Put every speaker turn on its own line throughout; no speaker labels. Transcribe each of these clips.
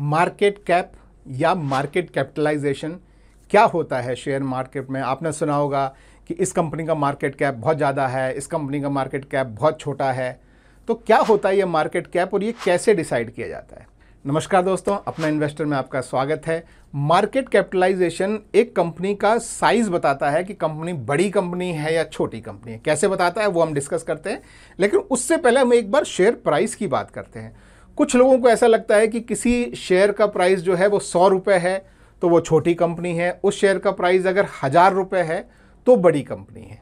market cap या market capitalisation क्या होता है शेयर मार्केट में आपने सुना होगा कि इस कंपनी का मार्केट कैप बहुत ज़्यादा है इस कंपनी का मार्केट कैप बहुत छोटा है तो क्या होता है ये मार्केट कैप और ये कैसे डिसाइड किया जाता है नमस्कार दोस्तों अपना इन्वेस्टर में आपका स्वागत है मार्केट कैपिटलाइजेशन एक कंपनी का साइज बताता है कि कंपनी बड़ी कंपनी है या छोटी कंपनी है कैसे बताता है वो हम डिस्कस करते हैं लेकिन उससे पहले हम एक बार शेयर प्राइस की बात करते हैं कुछ लोगों को ऐसा लगता है कि किसी शेयर का प्राइस जो है वो सौ रुपये है तो वो छोटी कंपनी है उस शेयर का प्राइस अगर हज़ार रुपये है तो बड़ी कंपनी है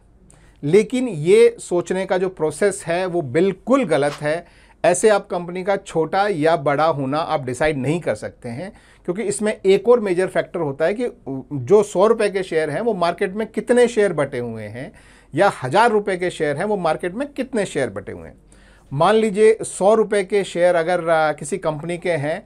लेकिन ये सोचने का जो प्रोसेस है वो बिल्कुल गलत है ऐसे आप कंपनी का छोटा या बड़ा होना आप डिसाइड नहीं कर सकते हैं क्योंकि इसमें एक और मेजर फैक्टर होता है कि जो सौ रुपये के शेयर हैं वो मार्केट में कितने शेयर बटे हुए हैं या हज़ार रुपये के शेयर हैं वो मार्केट में कितने शेयर बटे हुए हैं मान लीजिए सौ रुपये के शेयर अगर किसी कंपनी के हैं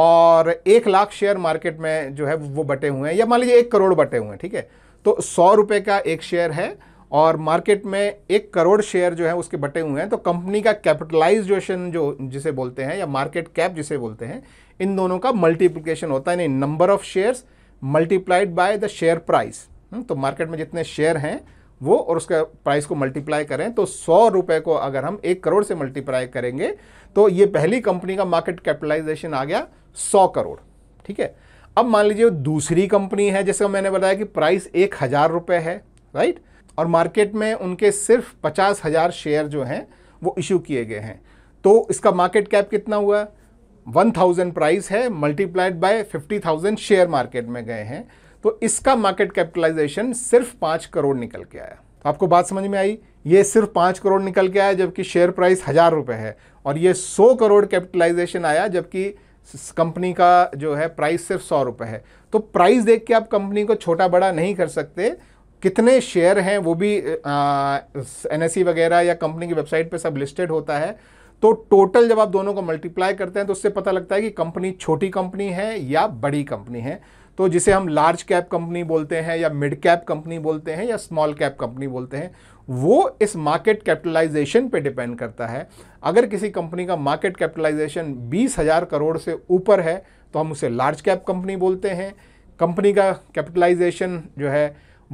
और एक लाख शेयर मार्केट में जो है वो बटे हुए हैं या मान लीजिए एक करोड़ बटे हुए हैं ठीक है तो सौ रुपये का एक शेयर है और मार्केट में एक करोड़ शेयर जो है उसके बटे हुए हैं तो कंपनी का कैपिटलाइजेशन जो जिसे बोलते हैं या मार्केट कैप जिसे बोलते हैं इन दोनों का मल्टीप्लिकेशन होता है यानी number of shares multiplied by the share price तो मार्केट में जितने शेयर हैं वो और उसका प्राइस को मल्टीप्लाई करें तो सौ रुपये को अगर हम एक करोड़ से मल्टीप्लाई करेंगे तो ये पहली कंपनी का मार्केट कैपिटलाइजेशन आ गया सौ करोड़ ठीक है अब मान लीजिए दूसरी कंपनी है जैसे मैंने बताया कि प्राइस एक हज़ार रुपये है राइट और मार्केट में उनके सिर्फ पचास हज़ार शेयर जो हैं वो इशू किए गए हैं तो इसका मार्केट कैप कितना हुआ वन थाउजेंड प्राइस है multiplied by fifty thousand share market में गए हैं तो इसका मार्केट कैपिटलाइजेशन सिर्फ पांच करोड़ निकल के आया तो आपको बात समझ में आई ये सिर्फ पांच करोड़ निकल के आया जबकि शेयर प्राइस हज़ार रुपए है और ये सौ करोड़ कैपिटलाइजेशन आया जबकि कंपनी का जो है प्राइस सिर्फ सौ रुपए है तो प्राइस देख के आप कंपनी को छोटा बड़ा नहीं कर सकते कितने शेयर हैं वो भी एन e वगैरह या कंपनी की वेबसाइट पर सब लिस्टेड होता है तो टोटल जब आप दोनों को मल्टीप्लाई करते हैं तो उससे पता लगता है कि कंपनी छोटी कंपनी है या बड़ी कंपनी है तो जिसे हम लार्ज कैप कंपनी बोलते हैं या मिड कैप कंपनी बोलते हैं या स्मॉल कैप कंपनी बोलते हैं वो इस मार्केट कैपिटलाइजेशन पे डिपेंड करता है अगर किसी कंपनी का मार्केट कैपिटलाइजेशन बीस हज़ार करोड़ से ऊपर है तो हम उसे लार्ज कैप कंपनी बोलते हैं कंपनी का कैपिटलाइजेशन जो है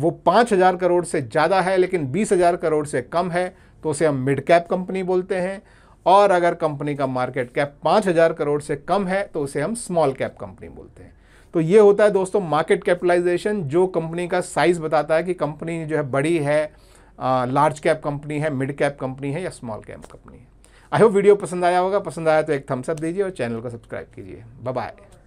वो पाँच हज़ार करोड़ से ज़्यादा है लेकिन बीस हज़ार करोड़ से कम है तो उसे हम मिड कैप कंपनी बोलते हैं और अगर कंपनी का मार्केट कैप पाँच हज़ार करोड़ से कम है तो उसे हम स्मॉल कैप कंपनी बोलते हैं तो ये होता है दोस्तों मार्केट कैपिटलाइजेशन जो कंपनी का साइज़ बताता है कि कंपनी जो है बड़ी है लार्ज कैप कंपनी है मिड कैप कंपनी है या स्मॉल कैप कंपनी है आई होप वीडियो पसंद आया होगा पसंद आया तो एक थम्सअप दीजिए और चैनल को सब्सक्राइब कीजिए बाय